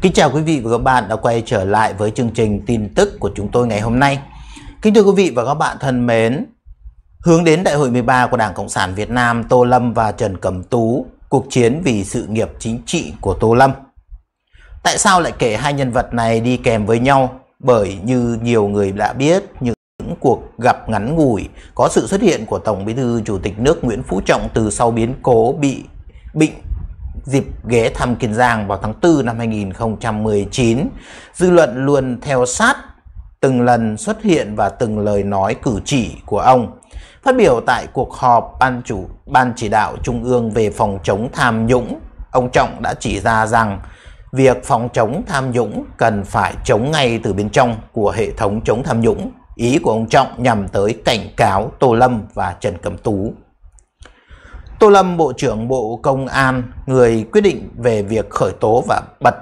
Kính chào quý vị và các bạn đã quay trở lại với chương trình tin tức của chúng tôi ngày hôm nay. Kính thưa quý vị và các bạn thân mến, hướng đến Đại hội 13 của Đảng Cộng sản Việt Nam, Tô Lâm và Trần Cẩm Tú, cuộc chiến vì sự nghiệp chính trị của Tô Lâm. Tại sao lại kể hai nhân vật này đi kèm với nhau? Bởi như nhiều người đã biết, những cuộc gặp ngắn ngủi có sự xuất hiện của Tổng Bí thư Chủ tịch nước Nguyễn Phú Trọng từ sau biến cố bị bệnh dịp ghé thăm Kiên Giang vào tháng 4 năm 2019, dư luận luôn theo sát từng lần xuất hiện và từng lời nói cử chỉ của ông. Phát biểu tại cuộc họp ban chủ ban chỉ đạo trung ương về phòng chống tham nhũng, ông Trọng đã chỉ ra rằng việc phòng chống tham nhũng cần phải chống ngay từ bên trong của hệ thống chống tham nhũng. Ý của ông Trọng nhằm tới cảnh cáo Tô Lâm và Trần Cẩm Tú. Tô Lâm Bộ trưởng Bộ Công an người quyết định về việc khởi tố và bật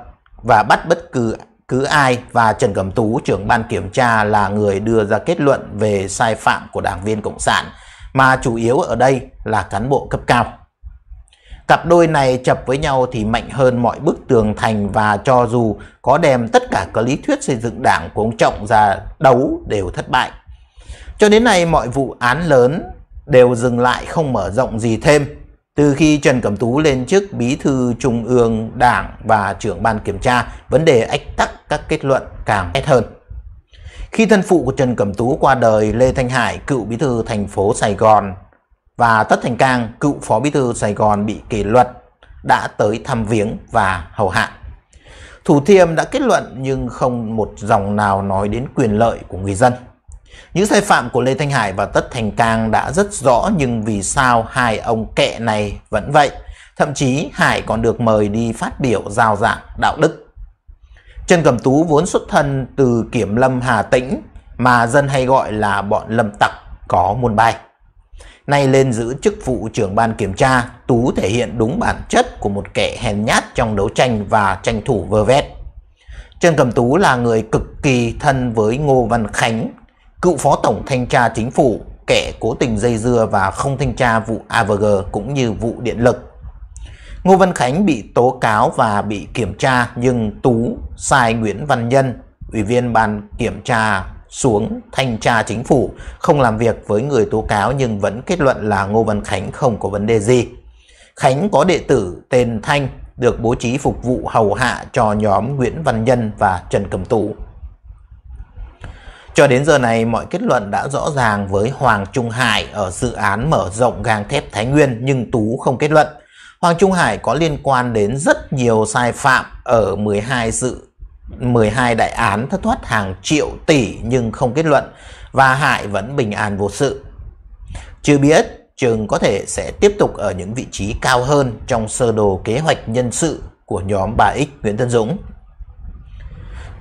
và bắt bất cứ cứ ai và Trần Cẩm Tú trưởng ban kiểm tra là người đưa ra kết luận về sai phạm của đảng viên Cộng sản mà chủ yếu ở đây là cán bộ cấp cao. Cặp đôi này chập với nhau thì mạnh hơn mọi bức tường thành và cho dù có đem tất cả các lý thuyết xây dựng đảng của ông Trọng ra đấu đều thất bại. Cho đến nay mọi vụ án lớn đều dừng lại không mở rộng gì thêm từ khi Trần Cẩm Tú lên chức bí thư trung ương đảng và trưởng ban kiểm tra, vấn đề ách tắc các kết luận càng ép hơn. Khi thân phụ của Trần Cẩm Tú qua đời, Lê Thanh Hải, cựu bí thư thành phố Sài Gòn và Tất Thành Cang, cựu phó bí thư Sài Gòn bị kỷ luật, đã tới thăm viếng và hầu hạ. Thủ thiêm đã kết luận nhưng không một dòng nào nói đến quyền lợi của người dân. Những sai phạm của Lê Thanh Hải và Tất Thành Cang đã rất rõ nhưng vì sao hai ông kệ này vẫn vậy? Thậm chí Hải còn được mời đi phát biểu giao giảng đạo đức. Trần Cẩm Tú vốn xuất thân từ Kiểm Lâm Hà Tĩnh mà dân hay gọi là bọn lâm tặc có muôn bài. Nay lên giữ chức vụ trưởng ban kiểm tra, Tú thể hiện đúng bản chất của một kẻ hèn nhát trong đấu tranh và tranh thủ vơ vét. Trần Cẩm Tú là người cực kỳ thân với Ngô Văn Khánh, Cựu Phó Tổng Thanh tra Chính phủ, kẻ cố tình dây dưa và không thanh tra vụ AVG cũng như vụ điện lực. Ngô Văn Khánh bị tố cáo và bị kiểm tra nhưng Tú sai Nguyễn Văn Nhân, Ủy viên Ban Kiểm tra xuống thanh tra chính phủ, không làm việc với người tố cáo nhưng vẫn kết luận là Ngô Văn Khánh không có vấn đề gì. Khánh có đệ tử tên Thanh được bố trí phục vụ hầu hạ cho nhóm Nguyễn Văn Nhân và Trần Cẩm Tú. Cho đến giờ này, mọi kết luận đã rõ ràng với Hoàng Trung Hải ở dự án mở rộng gang thép Thái Nguyên nhưng Tú không kết luận. Hoàng Trung Hải có liên quan đến rất nhiều sai phạm ở 12 dự 12 đại án thất thoát hàng triệu tỷ nhưng không kết luận và Hải vẫn bình an vô sự. Chưa biết trường có thể sẽ tiếp tục ở những vị trí cao hơn trong sơ đồ kế hoạch nhân sự của nhóm bà X Nguyễn Tân Dũng.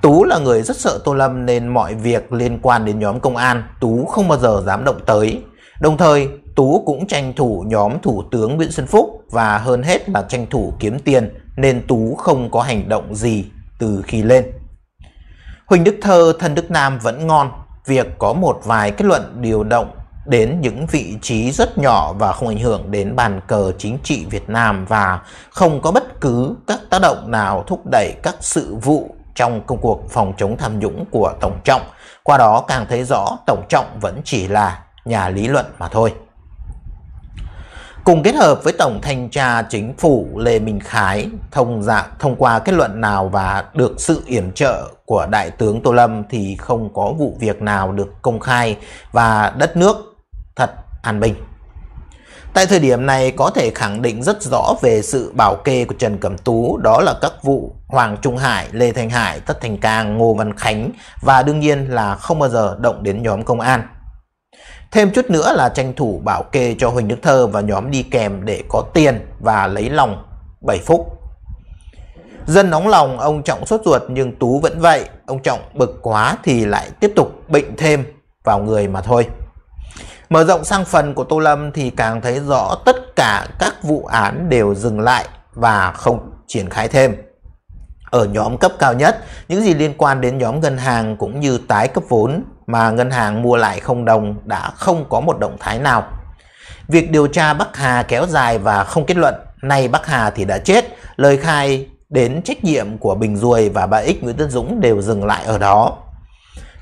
Tú là người rất sợ Tô Lâm nên mọi việc liên quan đến nhóm công an Tú không bao giờ dám động tới. Đồng thời, Tú cũng tranh thủ nhóm Thủ tướng Nguyễn Xuân Phúc và hơn hết là tranh thủ kiếm tiền nên Tú không có hành động gì từ khi lên. Huỳnh Đức Thơ thân Đức Nam vẫn ngon, việc có một vài kết luận điều động đến những vị trí rất nhỏ và không ảnh hưởng đến bàn cờ chính trị Việt Nam và không có bất cứ các tác động nào thúc đẩy các sự vụ trong công cuộc phòng chống tham nhũng của Tổng Trọng, qua đó càng thấy rõ Tổng Trọng vẫn chỉ là nhà lý luận mà thôi. Cùng kết hợp với Tổng Thanh tra Chính phủ Lê Minh Khái thông, dạ, thông qua kết luận nào và được sự yểm trợ của Đại tướng Tô Lâm thì không có vụ việc nào được công khai và đất nước thật an bình. Tại thời điểm này có thể khẳng định rất rõ về sự bảo kê của Trần Cẩm Tú đó là các vụ Hoàng Trung Hải, Lê thanh Hải, Tất Thành Cang, Ngô Văn Khánh và đương nhiên là không bao giờ động đến nhóm công an. Thêm chút nữa là tranh thủ bảo kê cho Huỳnh Đức Thơ và nhóm đi kèm để có tiền và lấy lòng Bảy Phúc. Dân nóng lòng ông Trọng sốt ruột nhưng Tú vẫn vậy, ông Trọng bực quá thì lại tiếp tục bệnh thêm vào người mà thôi. Mở rộng sang phần của Tô Lâm thì càng thấy rõ tất cả các vụ án đều dừng lại và không triển khai thêm. Ở nhóm cấp cao nhất, những gì liên quan đến nhóm ngân hàng cũng như tái cấp vốn mà ngân hàng mua lại không đồng đã không có một động thái nào. Việc điều tra Bắc Hà kéo dài và không kết luận, nay Bắc Hà thì đã chết, lời khai đến trách nhiệm của Bình Duồi và bà x Nguyễn Tân Dũng đều dừng lại ở đó.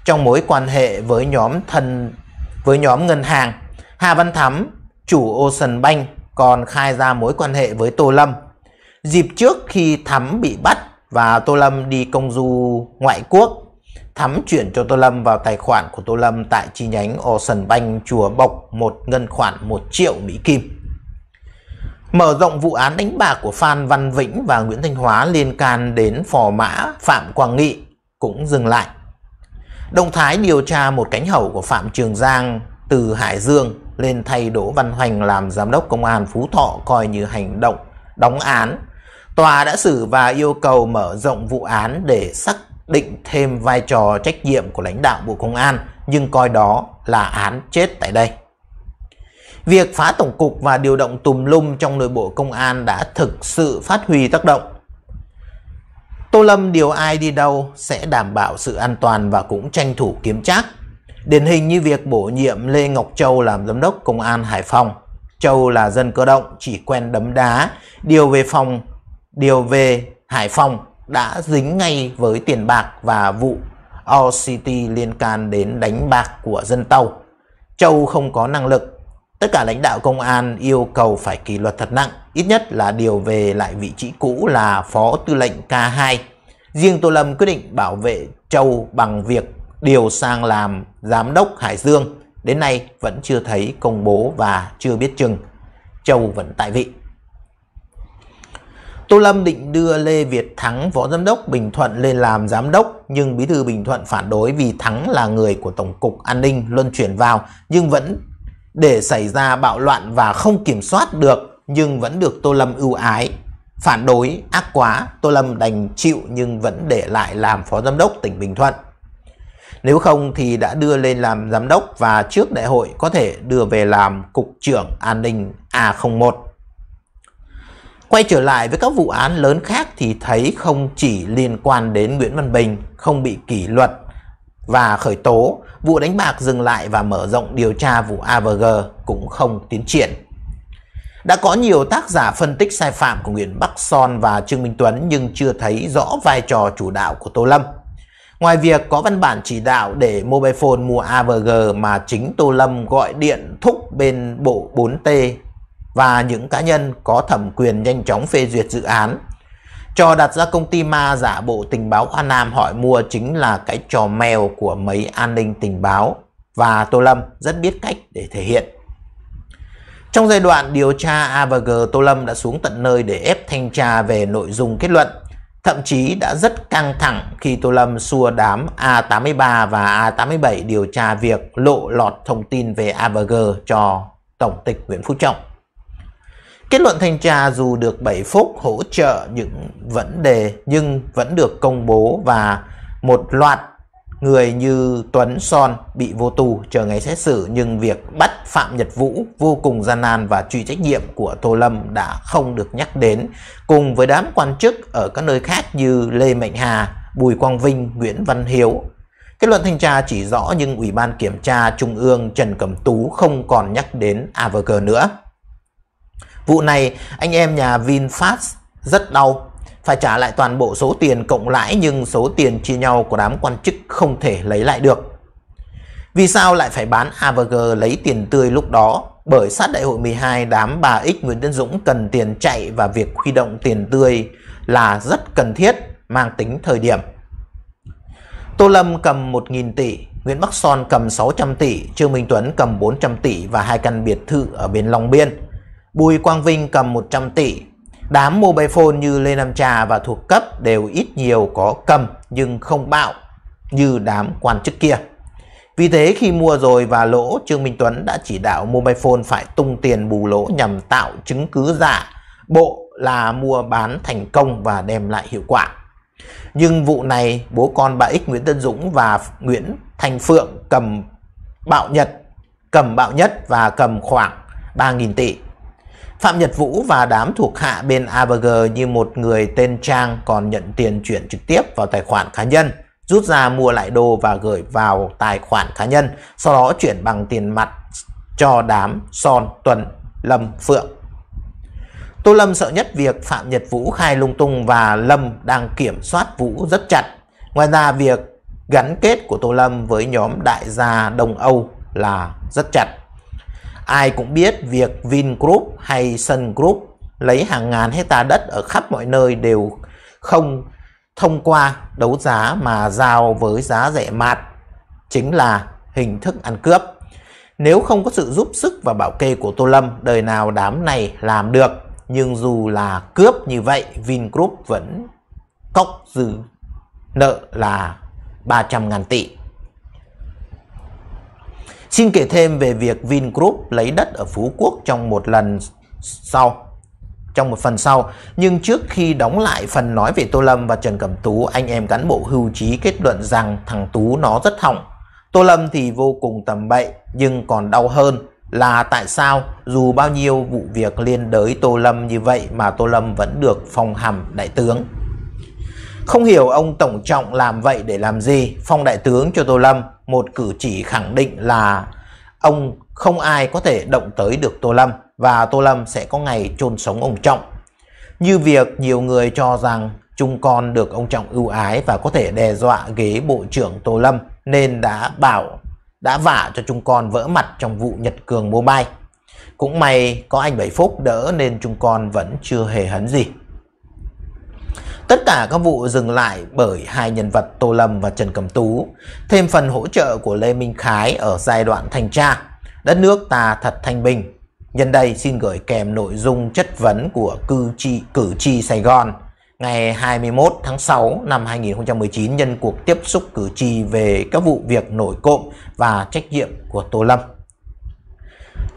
Trong mối quan hệ với nhóm thân với nhóm ngân hàng, Hà Văn Thắm, chủ Ocean Bank còn khai ra mối quan hệ với Tô Lâm. Dịp trước khi Thắm bị bắt và Tô Lâm đi công du ngoại quốc, Thắm chuyển cho Tô Lâm vào tài khoản của Tô Lâm tại chi nhánh Ocean Bank Chùa Bộc một ngân khoản 1 triệu Mỹ Kim. Mở rộng vụ án đánh bạc của Phan Văn Vĩnh và Nguyễn Thanh Hóa liên can đến phò mã Phạm Quang Nghị cũng dừng lại. Động thái điều tra một cánh hậu của Phạm Trường Giang từ Hải Dương lên thay Đỗ Văn Hoành làm giám đốc công an Phú Thọ coi như hành động đóng án. Tòa đã xử và yêu cầu mở rộng vụ án để xác định thêm vai trò trách nhiệm của lãnh đạo Bộ Công an nhưng coi đó là án chết tại đây. Việc phá tổng cục và điều động tùm lum trong nội bộ công an đã thực sự phát huy tác động Tô Lâm điều ai đi đâu sẽ đảm bảo sự an toàn và cũng tranh thủ kiếm trác. Điển hình như việc bổ nhiệm Lê Ngọc Châu làm giám đốc công an Hải Phòng. Châu là dân cơ động chỉ quen đấm đá, điều về phòng, điều về Hải Phòng đã dính ngay với tiền bạc và vụ All City liên can đến đánh bạc của dân Tàu. Châu không có năng lực Tất cả lãnh đạo công an yêu cầu phải kỷ luật thật nặng, ít nhất là điều về lại vị trí cũ là Phó Tư lệnh K2. Riêng Tô Lâm quyết định bảo vệ Châu bằng việc điều sang làm Giám đốc Hải Dương. Đến nay vẫn chưa thấy công bố và chưa biết chừng. Châu vẫn tại vị. Tô Lâm định đưa Lê Việt Thắng, phó Giám đốc Bình Thuận lên làm Giám đốc, nhưng Bí thư Bình Thuận phản đối vì Thắng là người của Tổng cục An ninh luân chuyển vào, nhưng vẫn để xảy ra bạo loạn và không kiểm soát được nhưng vẫn được Tô Lâm ưu ái. Phản đối ác quá, Tô Lâm đành chịu nhưng vẫn để lại làm phó giám đốc tỉnh Bình Thuận. Nếu không thì đã đưa lên làm giám đốc và trước đại hội có thể đưa về làm cục trưởng an ninh A01. Quay trở lại với các vụ án lớn khác thì thấy không chỉ liên quan đến Nguyễn Văn Bình không bị kỷ luật và khởi tố, vụ đánh bạc dừng lại và mở rộng điều tra vụ AVG cũng không tiến triển. Đã có nhiều tác giả phân tích sai phạm của Nguyễn Bắc Son và Trương Minh Tuấn nhưng chưa thấy rõ vai trò chủ đạo của Tô Lâm. Ngoài việc có văn bản chỉ đạo để Mobile mua AVG mà chính Tô Lâm gọi điện thúc bên bộ 4T và những cá nhân có thẩm quyền nhanh chóng phê duyệt dự án Trò đặt ra công ty ma giả bộ tình báo Hoa Nam hỏi mua chính là cái trò mèo của mấy an ninh tình báo và Tô Lâm rất biết cách để thể hiện. Trong giai đoạn điều tra A và G, Tô Lâm đã xuống tận nơi để ép thanh tra về nội dung kết luận. Thậm chí đã rất căng thẳng khi Tô Lâm xua đám A83 và A87 điều tra việc lộ lọt thông tin về A và G cho Tổng tịch Nguyễn Phú Trọng. Kết luận thanh tra dù được 7 phút hỗ trợ những vấn đề nhưng vẫn được công bố và một loạt người như Tuấn Son bị vô tù chờ ngày xét xử nhưng việc bắt Phạm Nhật Vũ vô cùng gian nan và truy trách nhiệm của Tô Lâm đã không được nhắc đến cùng với đám quan chức ở các nơi khác như Lê Mạnh Hà, Bùi Quang Vinh, Nguyễn Văn Hiếu. Kết luận thanh tra chỉ rõ nhưng Ủy ban Kiểm tra Trung ương Trần Cẩm Tú không còn nhắc đến AVG nữa. Vụ này anh em nhà VinFast rất đau phải trả lại toàn bộ số tiền cộng lãi nhưng số tiền chia nhau của đám quan chức không thể lấy lại được. Vì sao lại phải bán AVG lấy tiền tươi lúc đó? Bởi sát đại hội 12 đám bà X Nguyễn Tân Dũng cần tiền chạy và việc huy động tiền tươi là rất cần thiết, mang tính thời điểm. Tô Lâm cầm 1.000 tỷ, Nguyễn Bắc Son cầm 600 tỷ, Trương Minh Tuấn cầm 400 tỷ và hai căn biệt thự ở bên Long Biên. Bùi Quang Vinh cầm 100 tỷ. Đám mobile phone như Lê Nam Trà và thuộc cấp đều ít nhiều có cầm nhưng không bạo như đám quan chức kia. Vì thế khi mua rồi và lỗ, Trương Minh Tuấn đã chỉ đạo mobile phone phải tung tiền bù lỗ nhằm tạo chứng cứ giả bộ là mua bán thành công và đem lại hiệu quả. Nhưng vụ này bố con bà Ích Nguyễn Tân Dũng và Nguyễn Thành Phượng cầm bạo nhật, cầm bạo nhất và cầm khoảng 3.000 tỷ. Phạm Nhật Vũ và đám thuộc hạ bên ABG như một người tên Trang còn nhận tiền chuyển trực tiếp vào tài khoản cá nhân, rút ra mua lại đồ và gửi vào tài khoản cá nhân, sau đó chuyển bằng tiền mặt cho đám Son, Tuần, Lâm, Phượng. Tô Lâm sợ nhất việc Phạm Nhật Vũ khai lung tung và Lâm đang kiểm soát Vũ rất chặt. Ngoài ra việc gắn kết của Tô Lâm với nhóm đại gia Đông Âu là rất chặt. Ai cũng biết việc Vingroup hay Sun Group lấy hàng ngàn hecta đất ở khắp mọi nơi đều không thông qua đấu giá mà giao với giá rẻ mạt chính là hình thức ăn cướp. Nếu không có sự giúp sức và bảo kê của Tô Lâm, đời nào đám này làm được. Nhưng dù là cướp như vậy, Vingroup vẫn cốc dư nợ là 300 ngàn tỷ. Xin kể thêm về việc Vingroup lấy đất ở Phú Quốc trong một lần sau trong một phần sau, nhưng trước khi đóng lại phần nói về Tô Lâm và Trần Cẩm Tú, anh em cán bộ hưu trí kết luận rằng thằng Tú nó rất hỏng. Tô Lâm thì vô cùng tầm bậy, nhưng còn đau hơn là tại sao dù bao nhiêu vụ việc liên đới Tô Lâm như vậy mà Tô Lâm vẫn được phong hàm đại tướng. Không hiểu ông Tổng Trọng làm vậy để làm gì, phong đại tướng cho Tô Lâm một cử chỉ khẳng định là ông không ai có thể động tới được Tô Lâm và Tô Lâm sẽ có ngày chôn sống ông Trọng. Như việc nhiều người cho rằng chúng con được ông Trọng ưu ái và có thể đe dọa ghế Bộ trưởng Tô Lâm nên đã bảo, đã vả cho chúng con vỡ mặt trong vụ Nhật Cường Mobile. Cũng may có anh Bảy Phúc đỡ nên chúng con vẫn chưa hề hấn gì. Tất cả các vụ dừng lại bởi hai nhân vật Tô Lâm và Trần Cẩm Tú, thêm phần hỗ trợ của Lê Minh Khái ở giai đoạn thanh tra. Đất nước ta thật thanh bình. Nhân đây xin gửi kèm nội dung chất vấn của cử tri cử tri Sài Gòn ngày 21 tháng 6 năm 2019 nhân cuộc tiếp xúc cử tri về các vụ việc nổi cộm và trách nhiệm của Tô Lâm.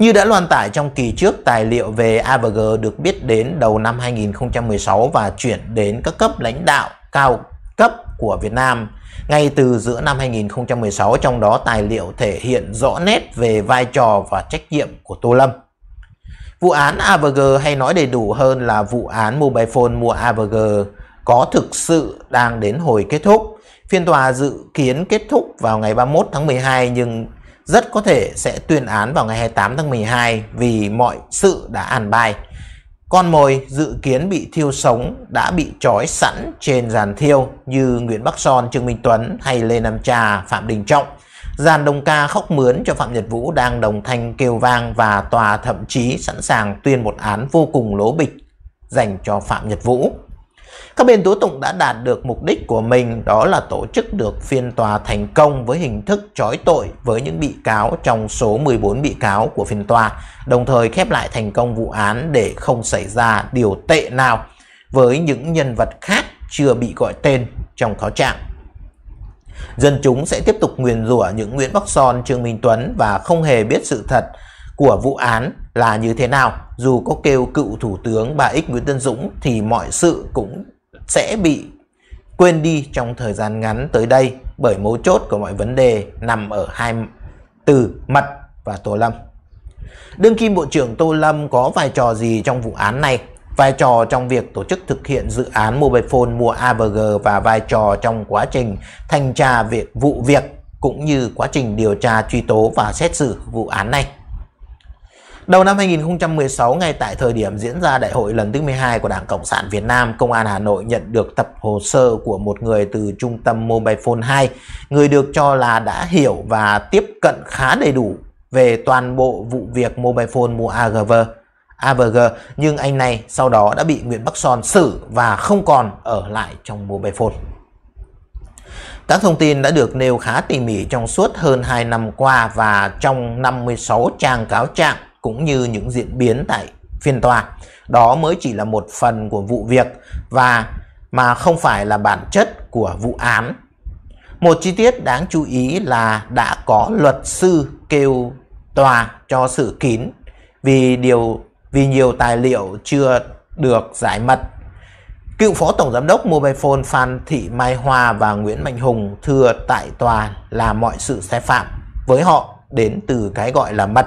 Như đã loan tải trong kỳ trước, tài liệu về AVG được biết đến đầu năm 2016 và chuyển đến các cấp lãnh đạo cao cấp của Việt Nam. Ngay từ giữa năm 2016, trong đó tài liệu thể hiện rõ nét về vai trò và trách nhiệm của Tô Lâm. Vụ án AVG hay nói đầy đủ hơn là vụ án mobile phone mua AVG có thực sự đang đến hồi kết thúc. Phiên tòa dự kiến kết thúc vào ngày 31 tháng 12 nhưng rất có thể sẽ tuyên án vào ngày 28 tháng 12 vì mọi sự đã an bài. Con mồi dự kiến bị thiêu sống đã bị trói sẵn trên giàn thiêu như Nguyễn Bắc Son, Trương Minh Tuấn hay Lê Nam Trà, Phạm Đình Trọng. Giàn đồng ca khóc mướn cho Phạm Nhật Vũ đang đồng thanh kêu vang và tòa thậm chí sẵn sàng tuyên một án vô cùng lố bịch dành cho Phạm Nhật Vũ. Các bên tố tụng đã đạt được mục đích của mình đó là tổ chức được phiên tòa thành công với hình thức trói tội với những bị cáo trong số 14 bị cáo của phiên tòa, đồng thời khép lại thành công vụ án để không xảy ra điều tệ nào với những nhân vật khác chưa bị gọi tên trong cáo trạng. Dân chúng sẽ tiếp tục nguyền rủa những Nguyễn Bắc Son, Trương Minh Tuấn và không hề biết sự thật của vụ án là như thế nào. Dù có kêu cựu Thủ tướng bà Ích Nguyễn Tân Dũng thì mọi sự cũng sẽ bị quên đi trong thời gian ngắn tới đây bởi mấu chốt của mọi vấn đề nằm ở hai từ Mật và Tô Lâm. Đương kim Bộ trưởng Tô Lâm có vai trò gì trong vụ án này? Vai trò trong việc tổ chức thực hiện dự án mobile phone mua AVG và vai trò trong quá trình thanh tra việc vụ việc cũng như quá trình điều tra truy tố và xét xử vụ án này. Đầu năm 2016, ngay tại thời điểm diễn ra đại hội lần thứ 12 của Đảng Cộng sản Việt Nam, Công an Hà Nội nhận được tập hồ sơ của một người từ trung tâm Mobile Phone 2, người được cho là đã hiểu và tiếp cận khá đầy đủ về toàn bộ vụ việc Mobile Phone mua AGV. AVG, nhưng anh này sau đó đã bị Nguyễn Bắc Son xử và không còn ở lại trong Mobile Phone. Các thông tin đã được nêu khá tỉ mỉ trong suốt hơn 2 năm qua và trong 56 trang cáo trạng cũng như những diễn biến tại phiên tòa. Đó mới chỉ là một phần của vụ việc và mà không phải là bản chất của vụ án. Một chi tiết đáng chú ý là đã có luật sư kêu tòa cho sự kín vì điều vì nhiều tài liệu chưa được giải mật. Cựu Phó Tổng Giám đốc Mobile Phan Thị Mai Hoa và Nguyễn Mạnh Hùng thừa tại tòa là mọi sự sai phạm với họ đến từ cái gọi là mật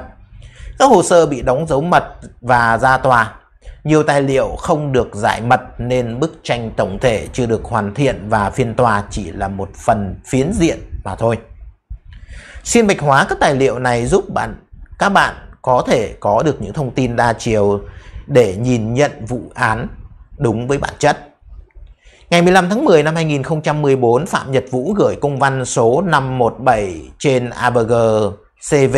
các hồ sơ bị đóng dấu mật và ra tòa. Nhiều tài liệu không được giải mật nên bức tranh tổng thể chưa được hoàn thiện và phiên tòa chỉ là một phần phiến diện mà thôi. Xuyên bạch hóa các tài liệu này giúp bạn các bạn có thể có được những thông tin đa chiều để nhìn nhận vụ án đúng với bản chất. Ngày 15 tháng 10 năm 2014, Phạm Nhật Vũ gửi công văn số 517 trên ABG CV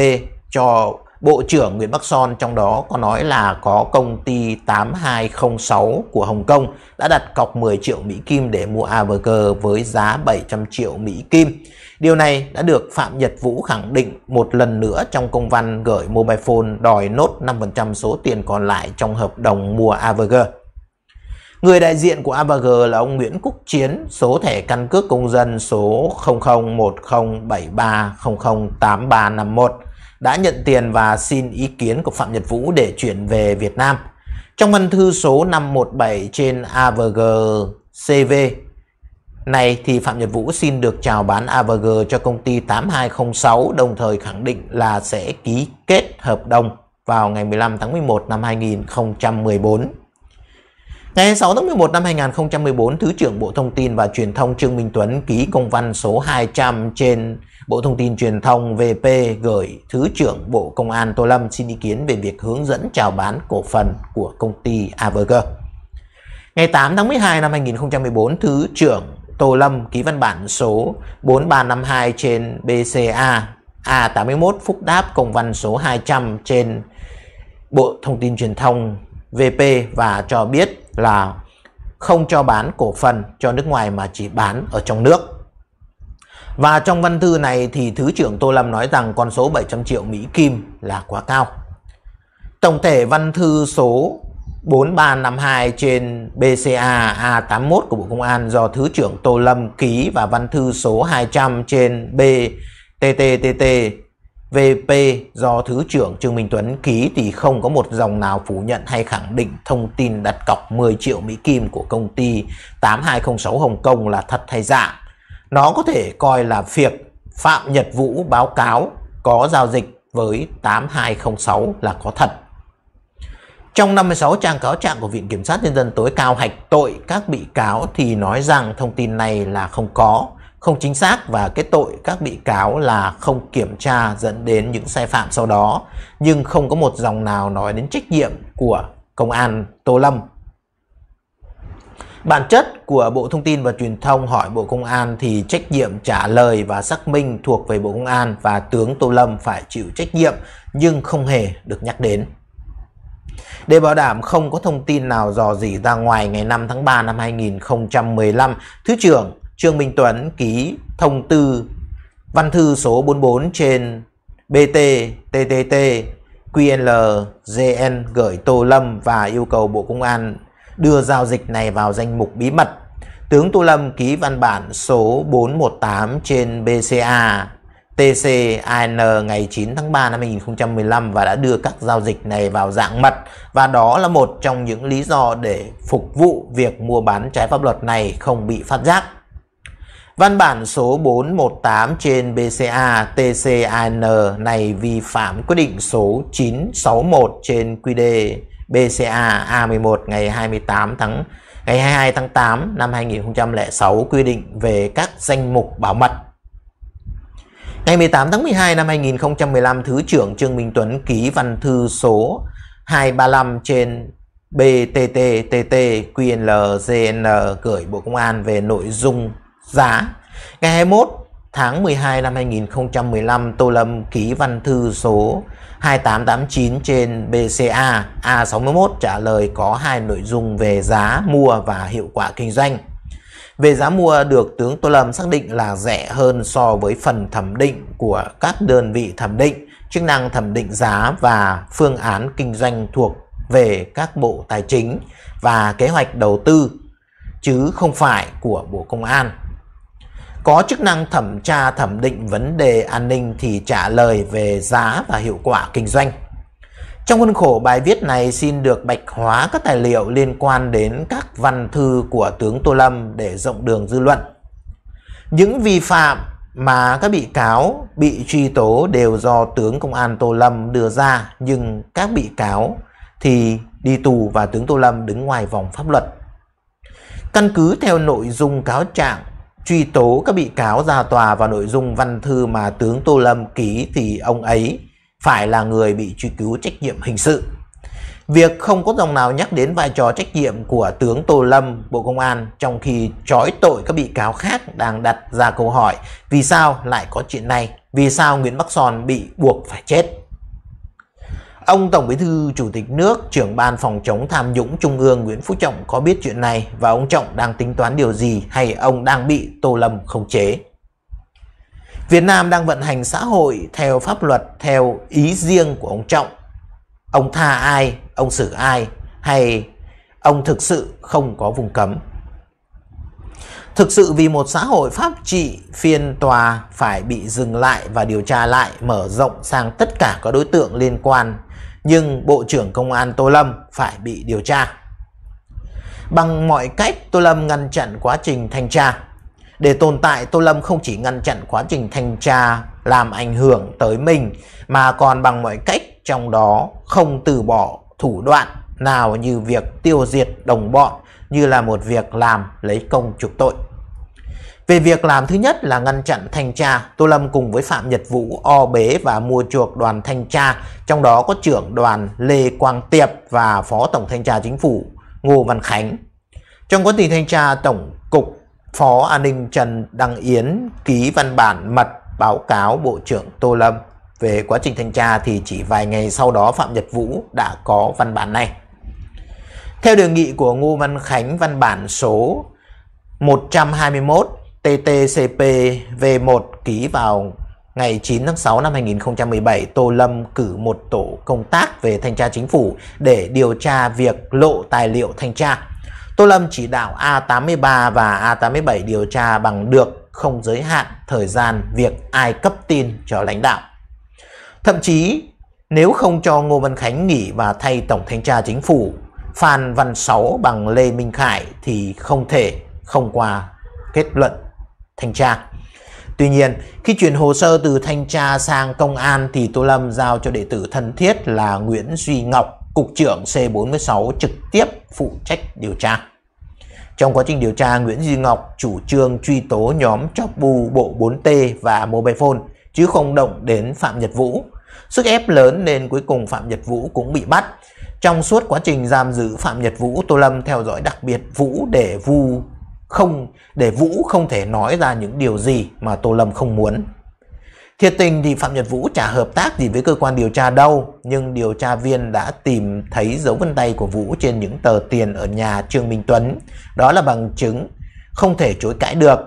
cho Bộ trưởng Nguyễn Bắc Son trong đó có nói là có công ty 8206 của Hồng Kông đã đặt cọc 10 triệu Mỹ Kim để mua Avg với giá 700 triệu Mỹ Kim. Điều này đã được Phạm Nhật Vũ khẳng định một lần nữa trong công văn gửi Mobile Phone đòi nốt 5% số tiền còn lại trong hợp đồng mua Avg. Người đại diện của AVG là ông Nguyễn Cúc Chiến, số thẻ căn cước công dân số 001073008351 đã nhận tiền và xin ý kiến của Phạm Nhật Vũ để chuyển về Việt Nam. Trong văn thư số 517 trên AVG CV này thì Phạm Nhật Vũ xin được chào bán AVG cho công ty 8206 đồng thời khẳng định là sẽ ký kết hợp đồng vào ngày 15 tháng 11 năm 2014. Ngày 6 tháng 11 năm 2014, Thứ trưởng Bộ Thông tin và Truyền thông Trương Minh Tuấn ký công văn số 200 trên Bộ Thông tin Truyền thông VP gửi Thứ trưởng Bộ Công an Tô Lâm xin ý kiến về việc hướng dẫn chào bán cổ phần của công ty AVG. Ngày 8 tháng 12 năm 2014, Thứ trưởng Tô Lâm ký văn bản số 4352 trên BCA A81 phúc đáp công văn số 200 trên Bộ Thông tin Truyền thông VP và cho biết là không cho bán cổ phần cho nước ngoài mà chỉ bán ở trong nước. Và trong văn thư này thì Thứ trưởng Tô Lâm nói rằng con số 700 triệu Mỹ Kim là quá cao. Tổng thể văn thư số 4352 trên BCA A81 của Bộ Công an do Thứ trưởng Tô Lâm ký và văn thư số 200 trên BTTTT VP do Thứ trưởng Trương Minh Tuấn ký thì không có một dòng nào phủ nhận hay khẳng định thông tin đặt cọc 10 triệu Mỹ Kim của công ty 8206 Hồng Kông là thật hay giả. Nó có thể coi là việc Phạm Nhật Vũ báo cáo có giao dịch với 8206 là có thật. Trong 56 trang cáo trạng của Viện Kiểm sát Nhân dân tối cao hạch tội các bị cáo thì nói rằng thông tin này là không có, không chính xác và kết tội các bị cáo là không kiểm tra dẫn đến những sai phạm sau đó, nhưng không có một dòng nào nói đến trách nhiệm của Công an Tô Lâm Bản chất của Bộ Thông tin và Truyền thông hỏi Bộ Công an thì trách nhiệm trả lời và xác minh thuộc về Bộ Công an và tướng Tô Lâm phải chịu trách nhiệm nhưng không hề được nhắc đến. Để bảo đảm không có thông tin nào dò dỉ ra ngoài ngày 5 tháng 3 năm 2015, Thứ trưởng Trương Minh Tuấn ký thông tư văn thư số 44 trên btttt TTT gửi Tô Lâm và yêu cầu Bộ Công an đưa giao dịch này vào danh mục bí mật. Tướng Tô Lâm ký văn bản số 418 trên BCA TCAN ngày 9 tháng 3 năm 2015 và đã đưa các giao dịch này vào dạng mật và đó là một trong những lý do để phục vụ việc mua bán trái pháp luật này không bị phát giác. Văn bản số 418 trên BCA TCAN này vi phạm quyết định số 961 trên QĐ. BCA A11 ngày 28 tháng ngày 22 tháng 8 năm 2006 quy định về các danh mục bảo mật. Ngày 18 tháng 12 năm 2015, Thứ trưởng Trương Minh Tuấn ký văn thư số 235 trên BTTTT QNLGN gửi Bộ Công an về nội dung giá. Ngày 21 tháng 12 năm 2015, Tô Lâm ký văn thư số 2889 trên BCA A61 trả lời có hai nội dung về giá mua và hiệu quả kinh doanh. Về giá mua được tướng Tô Lâm xác định là rẻ hơn so với phần thẩm định của các đơn vị thẩm định, chức năng thẩm định giá và phương án kinh doanh thuộc về các bộ tài chính và kế hoạch đầu tư chứ không phải của Bộ Công an có chức năng thẩm tra thẩm định vấn đề an ninh thì trả lời về giá và hiệu quả kinh doanh. Trong khuôn khổ bài viết này xin được bạch hóa các tài liệu liên quan đến các văn thư của tướng Tô Lâm để rộng đường dư luận. Những vi phạm mà các bị cáo bị truy tố đều do tướng công an Tô Lâm đưa ra nhưng các bị cáo thì đi tù và tướng Tô Lâm đứng ngoài vòng pháp luật. Căn cứ theo nội dung cáo trạng truy tố các bị cáo ra tòa vào nội dung văn thư mà tướng Tô Lâm ký thì ông ấy phải là người bị truy cứu trách nhiệm hình sự. Việc không có dòng nào nhắc đến vai trò trách nhiệm của tướng Tô Lâm, Bộ Công an trong khi trói tội các bị cáo khác đang đặt ra câu hỏi vì sao lại có chuyện này, vì sao Nguyễn Bắc Son bị buộc phải chết. Ông Tổng Bí thư Chủ tịch nước, trưởng ban phòng chống tham nhũng Trung ương Nguyễn Phú Trọng có biết chuyện này và ông Trọng đang tính toán điều gì hay ông đang bị Tô Lâm khống chế? Việt Nam đang vận hành xã hội theo pháp luật, theo ý riêng của ông Trọng. Ông tha ai, ông xử ai hay ông thực sự không có vùng cấm. Thực sự vì một xã hội pháp trị, phiên tòa phải bị dừng lại và điều tra lại, mở rộng sang tất cả các đối tượng liên quan nhưng Bộ trưởng Công an Tô Lâm phải bị điều tra. Bằng mọi cách Tô Lâm ngăn chặn quá trình thanh tra. Để tồn tại Tô Lâm không chỉ ngăn chặn quá trình thanh tra làm ảnh hưởng tới mình mà còn bằng mọi cách trong đó không từ bỏ thủ đoạn nào như việc tiêu diệt đồng bọn như là một việc làm lấy công trục tội. Về việc làm thứ nhất là ngăn chặn thanh tra, Tô Lâm cùng với Phạm Nhật Vũ o bế và mua chuộc đoàn thanh tra, trong đó có trưởng đoàn Lê Quang Tiệp và Phó Tổng Thanh tra Chính phủ Ngô Văn Khánh. Trong quá trình thanh tra, Tổng cục Phó An ninh Trần Đăng Yến ký văn bản mật báo cáo Bộ trưởng Tô Lâm. Về quá trình thanh tra thì chỉ vài ngày sau đó Phạm Nhật Vũ đã có văn bản này. Theo đề nghị của Ngô Văn Khánh văn bản số 121 TTCP V1 ký vào ngày 9 tháng 6 năm 2017, Tô Lâm cử một tổ công tác về thanh tra chính phủ để điều tra việc lộ tài liệu thanh tra. Tô Lâm chỉ đạo A83 và A87 điều tra bằng được không giới hạn thời gian việc ai cấp tin cho lãnh đạo. Thậm chí nếu không cho Ngô Văn Khánh nghỉ và thay Tổng Thanh tra Chính phủ Phan Văn Sáu bằng Lê Minh Khải thì không thể không qua kết luận thanh tra. Tuy nhiên, khi chuyển hồ sơ từ thanh tra sang công an thì Tô Lâm giao cho đệ tử thân thiết là Nguyễn Duy Ngọc, cục trưởng C46 trực tiếp phụ trách điều tra. Trong quá trình điều tra, Nguyễn Duy Ngọc chủ trương truy tố nhóm chóc bu bộ 4T và mobile phone chứ không động đến Phạm Nhật Vũ. Sức ép lớn nên cuối cùng Phạm Nhật Vũ cũng bị bắt. Trong suốt quá trình giam giữ Phạm Nhật Vũ, Tô Lâm theo dõi đặc biệt Vũ để vu không để Vũ không thể nói ra những điều gì mà Tô Lâm không muốn. Thiệt tình thì Phạm Nhật Vũ chả hợp tác gì với cơ quan điều tra đâu, nhưng điều tra viên đã tìm thấy dấu vân tay của Vũ trên những tờ tiền ở nhà Trương Minh Tuấn. Đó là bằng chứng không thể chối cãi được.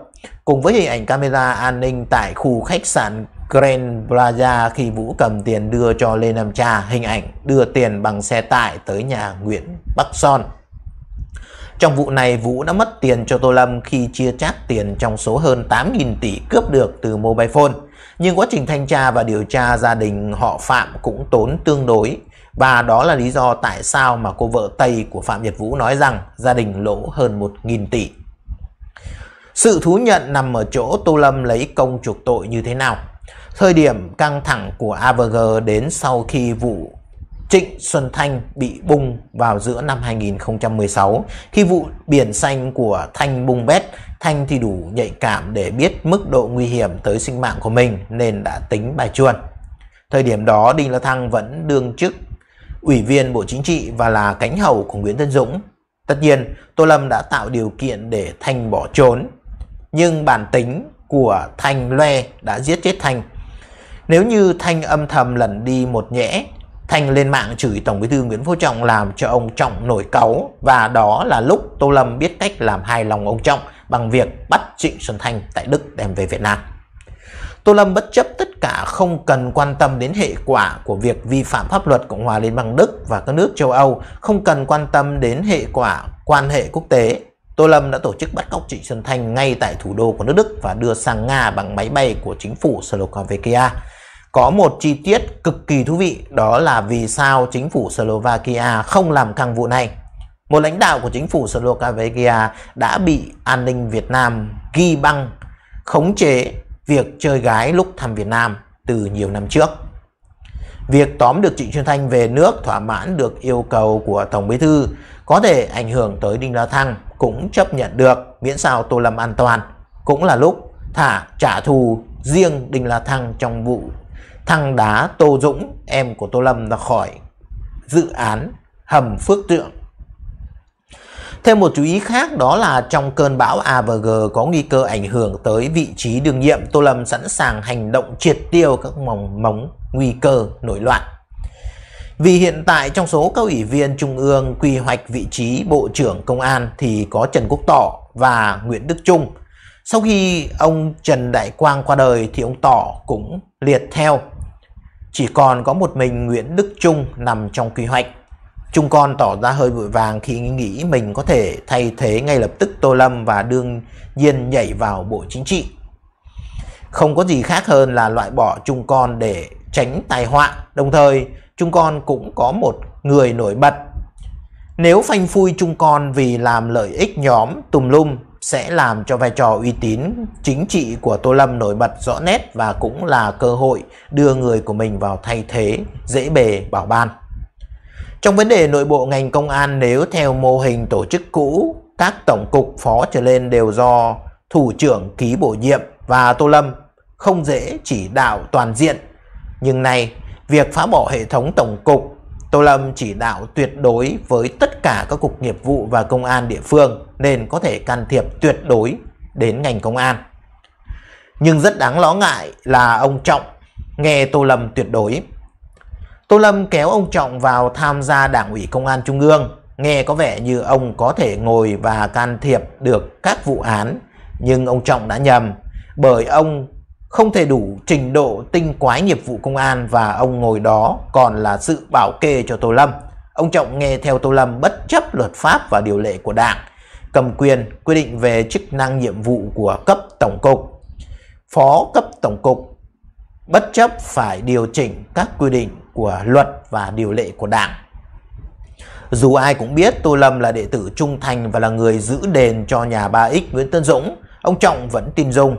Cùng với hình ảnh camera an ninh tại khu khách sạn Grand Plaza khi Vũ cầm tiền đưa cho Lê Nam Trà, hình ảnh đưa tiền bằng xe tải tới nhà Nguyễn Bắc Son. Trong vụ này, Vũ đã mất tiền cho Tô Lâm khi chia chát tiền trong số hơn 8.000 tỷ cướp được từ mobile phone. Nhưng quá trình thanh tra và điều tra gia đình họ Phạm cũng tốn tương đối. Và đó là lý do tại sao mà cô vợ Tây của Phạm Nhật Vũ nói rằng gia đình lỗ hơn 1.000 tỷ. Sự thú nhận nằm ở chỗ Tô Lâm lấy công chuộc tội như thế nào. Thời điểm căng thẳng của AVG đến sau khi vụ Trịnh Xuân Thanh bị bung vào giữa năm 2016 khi vụ biển xanh của Thanh bung bét. Thanh thì đủ nhạy cảm để biết mức độ nguy hiểm tới sinh mạng của mình nên đã tính bài chuồn. Thời điểm đó Đinh La Thăng vẫn đương chức ủy viên Bộ Chính trị và là cánh hầu của Nguyễn Tân Dũng. Tất nhiên Tô Lâm đã tạo điều kiện để Thanh bỏ trốn. Nhưng bản tính của Thanh Loe đã giết chết Thanh. Nếu như Thanh âm thầm lẩn đi một nhẽ Thanh lên mạng chửi Tổng bí thư Nguyễn Phú Trọng làm cho ông Trọng nổi cáu và đó là lúc Tô Lâm biết cách làm hài lòng ông Trọng bằng việc bắt Trịnh Xuân Thanh tại Đức đem về Việt Nam. Tô Lâm bất chấp tất cả không cần quan tâm đến hệ quả của việc vi phạm pháp luật Cộng hòa Liên bang Đức và các nước châu Âu, không cần quan tâm đến hệ quả quan hệ quốc tế. Tô Lâm đã tổ chức bắt cóc Trịnh Xuân Thanh ngay tại thủ đô của nước Đức và đưa sang Nga bằng máy bay của chính phủ Slovakia. Có một chi tiết cực kỳ thú vị đó là vì sao chính phủ Slovakia không làm căng vụ này. Một lãnh đạo của chính phủ Slovakia đã bị an ninh Việt Nam ghi băng khống chế việc chơi gái lúc thăm Việt Nam từ nhiều năm trước. Việc tóm được Trịnh Xuân Thanh về nước thỏa mãn được yêu cầu của Tổng Bí Thư có thể ảnh hưởng tới Đinh La Thăng cũng chấp nhận được miễn sao Tô Lâm an toàn. Cũng là lúc thả trả thù riêng Đinh La Thăng trong vụ thăng đá Tô Dũng, em của Tô Lâm ra khỏi dự án hầm Phước Tượng. Thêm một chú ý khác đó là trong cơn bão AVG có nguy cơ ảnh hưởng tới vị trí đương nhiệm, Tô Lâm sẵn sàng hành động triệt tiêu các mỏng móng nguy cơ nổi loạn. Vì hiện tại trong số các ủy viên Trung ương quy hoạch vị trí Bộ trưởng Công an thì có Trần Quốc Tỏ và Nguyễn Đức Trung. Sau khi ông Trần Đại Quang qua đời thì ông Tỏ cũng liệt theo chỉ còn có một mình Nguyễn Đức Trung nằm trong quy hoạch. Trung con tỏ ra hơi vội vàng khi nghĩ mình có thể thay thế ngay lập tức Tô Lâm và đương nhiên nhảy vào Bộ Chính trị. Không có gì khác hơn là loại bỏ Trung con để tránh tai họa. Đồng thời, Trung con cũng có một người nổi bật. Nếu phanh phui Trung con vì làm lợi ích nhóm tùm lum sẽ làm cho vai trò uy tín chính trị của Tô Lâm nổi bật rõ nét và cũng là cơ hội đưa người của mình vào thay thế dễ bề bảo ban. Trong vấn đề nội bộ ngành công an nếu theo mô hình tổ chức cũ, các tổng cục phó trở lên đều do thủ trưởng ký bổ nhiệm và Tô Lâm không dễ chỉ đạo toàn diện. Nhưng nay, việc phá bỏ hệ thống tổng cục Tô Lâm chỉ đạo tuyệt đối với tất cả các cục nghiệp vụ và công an địa phương nên có thể can thiệp tuyệt đối đến ngành công an. Nhưng rất đáng lo ngại là ông Trọng nghe Tô Lâm tuyệt đối. Tô Lâm kéo ông Trọng vào tham gia Đảng ủy Công an Trung ương, nghe có vẻ như ông có thể ngồi và can thiệp được các vụ án, nhưng ông Trọng đã nhầm bởi ông không thể đủ trình độ tinh quái nghiệp vụ công an và ông ngồi đó còn là sự bảo kê cho Tô Lâm. Ông Trọng nghe theo Tô Lâm bất chấp luật pháp và điều lệ của đảng, cầm quyền quy định về chức năng nhiệm vụ của cấp tổng cục, phó cấp tổng cục, bất chấp phải điều chỉnh các quy định của luật và điều lệ của đảng. Dù ai cũng biết Tô Lâm là đệ tử trung thành và là người giữ đền cho nhà 3X Nguyễn Tân Dũng, ông Trọng vẫn tin Dung.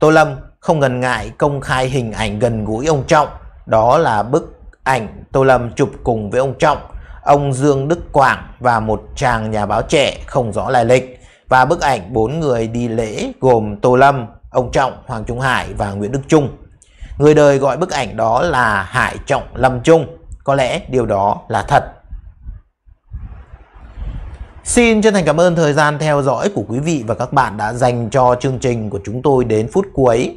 Tô Lâm không ngần ngại công khai hình ảnh gần gũi ông Trọng, đó là bức ảnh Tô Lâm chụp cùng với ông Trọng, ông Dương Đức Quảng và một chàng nhà báo trẻ không rõ lai lịch và bức ảnh bốn người đi lễ gồm Tô Lâm, ông Trọng, Hoàng Trung Hải và Nguyễn Đức Trung. Người đời gọi bức ảnh đó là Hải Trọng Lâm Trung, có lẽ điều đó là thật. Xin chân thành cảm ơn thời gian theo dõi của quý vị và các bạn đã dành cho chương trình của chúng tôi đến phút cuối.